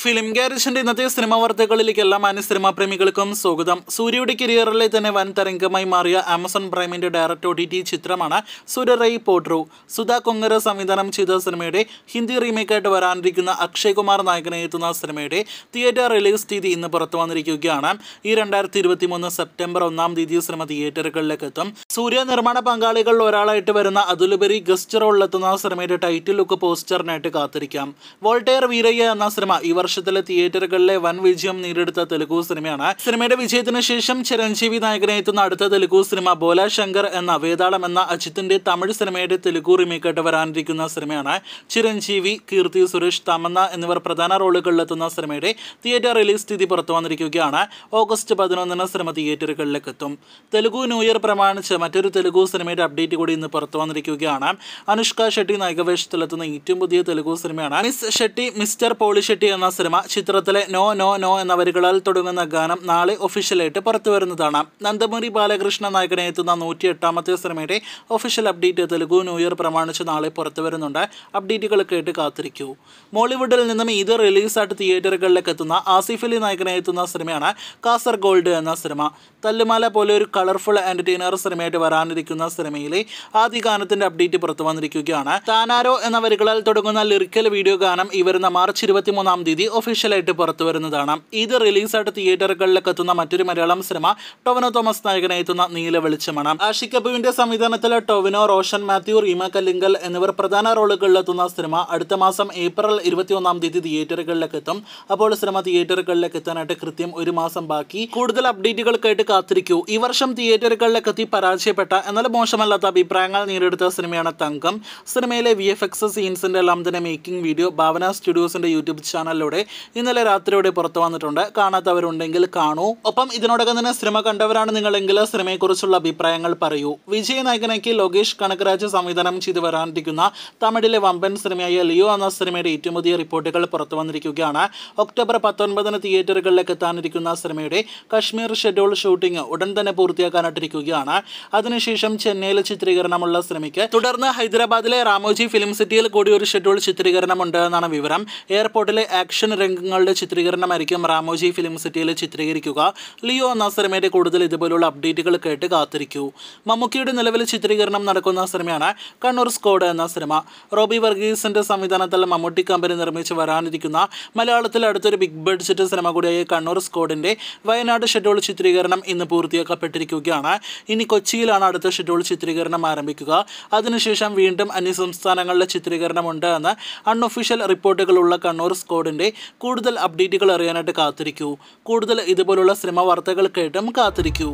film ഗാരിഷിന്റെ ഇന്നത്തെ cinema വാർത്തകളിലേക്ക് എല്ലാ മാന്യ സിനിമാ പ്രേമികൾക്കും സ്വാഗതം സൂര്യയുടെ കരിയറിലെ തന്നെ വൻ തരംഗമായി മാറിയ ആമസോൺ പ്രൈമിന്റെ ഡയറക്ട് ഒ ടി ടി ചിത്രമാണ് സുരറൈ പോട്രു സുധാ കൊങ്ങര സംവിധാനം ചെയ്ത സിനിമയുടെ ഹിന്ദി റീമേക്കായിട്ട് വരാനിരിക്കുന്ന അക്ഷയ് കുമാർ നായകനെ എത്തുന്ന സിനിമയുടെ തിയേറ്റർ റിലീസ് തീയതി ഇന്ന് പുറത്തു വന്നിരിക്കുകയാണ് ഈ രണ്ടായിരത്തി ഇരുപത്തി മൂന്ന് സെപ്റ്റംബർ ഒന്നാം തീയതി സിനിമ തിയേറ്ററുകളിലേക്ക് എത്തും സൂര്യ നിർമ്മാണ പങ്കാളികളിൽ ഒരാളായിട്ട് വരുന്ന അതിലുപരി ഗസ്റ്റ് റോളിലെത്തുന്ന സിനിമയുടെ ടൈറ്റിൽ ലുക്ക് പോസ്റ്ററിനായിട്ട് കാത്തിരിക്കാം വോൾട്ടയർ വീരയ്യ എന്ന സിനിമ ഇവർ വർഷത്തിലെ തിയേറ്ററുകളിലെ വൻ വിജയം നേടിയെടുത്ത തെലുഗു സിനിമയാണ് സിനിമയുടെ വിജയത്തിന് ശേഷം ചിരഞ്ജീവി നായകനെത്തുന്ന അടുത്ത തെലുഗു സിനിമ ബോല ശങ്കർ എന്ന വേതാളം എന്ന അജിത്തിന്റെ തമിഴ് സിനിമയുടെ തെലുഗു റീമേക്കായിട്ട് വരാനിരിക്കുന്ന സിനിമയാണ് ചിരഞ്ജീവി കീർത്തി സുരേഷ് തമന്ന എന്നിവർ പ്രധാന റോളുകളിലെത്തുന്ന സിനിമയുടെ തിയേറ്റർ റിലീസ് തീയതി പുറത്തു വന്നിരിക്കുകയാണ് ഓഗസ്റ്റ് പതിനൊന്നിന് സിനിമ തിയേറ്ററുകളിലേക്ക് എത്തും തെലുഗു ന്യൂ ഇയർ പ്രമാണിച്ച് മറ്റൊരു തെലുഗു സിനിമയുടെ അപ്ഡേറ്റ് കൂടി ഇന്ന് പുറത്തു വന്നിരിക്കുകയാണ് അനുഷ്ക ഷെട്ടി നായകവേഷത്തിലെത്തുന്ന ഏറ്റവും പുതിയ തെലുഗു സിനിമയാണ് Miss Shetty Mister Polishetty എന്ന സിനിമ ചിത്രത്തിലെ നോ നോ നോ എന്ന വരികളാൽ തുടങ്ങുന്ന ഗാനം നാളെ ഒഫീഷ്യലായിട്ട് പുറത്തു വരുന്നതാണ് നന്ദമുരി ബാലകൃഷ്ണൻ നായകനെ എത്തുന്ന നൂറ്റി എട്ടാമത്തെ സിനിമയുടെ official update Telugu New Year പ്രമാണിച്ച് നാളെ പുറത്തു വരുന്നുണ്ട് അപ്ഡേറ്റുകളൊക്കെ കാത്തിരിക്കൂ മോളിവുഡിൽ നിന്നും ഇത് റിലീസായിട്ട് തിയേറ്ററുകളിലേക്ക് എത്തുന്ന ആസിഫ് അലി നായകനെ എത്തുന്ന സിനിമയാണ് കാസർ ഗോൾഡ് എന്ന സിനിമ തല്ലുമാല പോലെ ഒരു കളർഫുൾ എൻ്റർടൈനർ സിനിമയായിട്ട് വരാനിരിക്കുന്ന സിനിമയിലെ ആദ്യ ഗാനത്തിൻ്റെ അപ്ഡേറ്റ് പുറത്തു വന്നിരിക്കുകയാണ് താനാരോ എന്ന വരികളാൽ തുടങ്ങുന്ന ലിറിക്കൽ വീഡിയോ ഗാനം ഈ വരുന്ന മാർച്ച് ഇരുപത്തിമൂന്നാം തീയതി തീയതി ഒഫീഷ്യലായിട്ട് പുറത്തു വരുന്നതാണ് ഇത് റിലീസായിട്ട് തിയേറ്ററുകളിലേക്ക് എത്തുന്ന മറ്റൊരു മലയാളം സിനിമ ടൊവിനോ തോമസ് നായകനെ എത്തുന്ന നീല വെളിച്ചമാണ് ആഷി അബുവിന്റെ സംവിധാനത്തിൽ ടൊവിനോ റോഷൻ മാത്യു റീമ കല്ലിങ്കൽ എന്നിവർ പ്രധാന റോളുകളിലെത്തുന്ന സിനിമ അടുത്ത മാസം ഏപ്രിൽ ഇരുപത്തിയൊന്നാം തീയതി തിയേറ്ററുകളിലേക്ക് എത്തും അപ്പോൾ സിനിമ തിയേറ്ററുകളിലേക്ക് എത്താനായിട്ട് കൃത്യം ഒരു മാസം ബാക്കി കൂടുതൽ അപ്ഡേറ്റുകൾക്കായിട്ട് കാത്തിരിക്കൂ ഈ വർഷം തിയേറ്ററുകളിലേക്ക് എത്തി പരാജയപ്പെട്ട എന്നാൽ മോശമല്ലാത്ത അഭിപ്രായങ്ങൾ നേടിയെടുത്ത സിനിമയാണ് തങ്കം സിനിമയിലെ വി എഫ് എക്സ് സീൻസിന്റെ എല്ലാം തന്നെ മേക്കിംഗ് വീഡിയോ ഭാവന സ്റ്റുഡിയോസിന്റെ യൂട്യൂബ് ചാനലിലൂടെ ഇന്നലെ ഇന്നലെ രാത്രിയോടെ പുറത്തു വന്നിട്ടുണ്ട് കാണാത്തവരുണ്ടെങ്കിൽ കാണൂ ഒപ്പം ഇതിനോടകം തന്നെ സിനിമ കണ്ടവരാണ് നിങ്ങളെങ്കിൽ സിനിമയെക്കുറിച്ചുള്ള അഭിപ്രായങ്ങൾ പറയൂ വിജയ നായകനയ്ക്ക് ലോകേഷ് കനകരാജ് സംവിധാനം ചെയ്ത് വരാനിരിക്കുന്ന തമിഴിലെ വമ്പൻ സിനിമയായ ലിയോ എന്ന സിനിമയുടെ ഏറ്റവും പുതിയ റിപ്പോർട്ടുകൾ പുറത്തു വന്നിരിക്കുകയാണ് ഒക്ടോബർ പത്തൊൻപതിന് തിയേറ്ററുകളിലേക്ക് എത്താനിരിക്കുന്ന സിനിമയുടെ കശ്മീർ ഷെഡ്യൂൾ ഷൂട്ടിംഗ് ഉടൻ തന്നെ പൂർത്തിയാക്കാനായിട്ടിരിക്കുകയാണ് അതിനുശേഷം ചെന്നൈയിൽ ചിത്രീകരണമുള്ള സിനിമയ്ക്ക് തുടർന്ന് ഹൈദരാബാദിലെ രാമോജി ഫിലിം സിറ്റിയിൽ കൂടി ഒരു ഷെഡ്യൂൾ ചിത്രീകരണമുണ്ട് എന്നാണ് വിവരം എയർപോർട്ടിലെ ആക്ഷൻ ആക്ഷൻ രംഗങ്ങളുടെ ചിത്രീകരണമായിരിക്കും റാമോജി ഫിലിം സിറ്റിയിൽ ചിത്രീകരിക്കുക ലിയോ എന്ന സിനിമയുടെ കൂടുതൽ ഇതുപോലുള്ള അപ്ഡേറ്റുകൾ കേട്ട് കാത്തിരിക്കൂ മമ്മൂക്കിയുടെ നിലവിൽ ചിത്രീകരണം നടക്കുന്ന സിനിമയാണ് കണ്ണൂർ സ്കോഡ് എന്ന സിനിമ റോബി വർഗീസിന്റെ സംവിധാനത്തിൽ മമ്മൂട്ടി കമ്പനി നിർമ്മിച്ച് വരാനിരിക്കുന്ന മലയാളത്തിൽ അടുത്തൊരു ബിഗ് ബഡ്ജറ്റ് സിനിമ കൂടിയായ കണ്ണൂർ സ്കോഡിന്റെ വയനാട് ഷെഡ്യൂൾ ചിത്രീകരണം ഇന്ന് പൂർത്തിയാക്കപ്പെട്ടിരിക്കുകയാണ് ഇനി കൊച്ചിയിലാണ് അടുത്ത ഷെഡ്യൂൾ ചിത്രീകരണം ആരംഭിക്കുക അതിനുശേഷം വീണ്ടും അന്യസംസ്ഥാനങ്ങളിലെ ചിത്രീകരണമുണ്ട് എന്ന് അൺഒഫീഷ്യൽ റിപ്പോർട്ടുകളുള്ള കണ്ണൂർ സ്കോഡിന്റെ ചാനലിലെ കൂടുതൽ അപ്ഡേറ്റുകൾ അറിയാനായിട്ട് കാത്തിരിക്കൂ കൂടുതൽ ഇതുപോലുള്ള സിനിമ വാർത്തകൾ കേട്ടും കാത്തിരിക്കൂ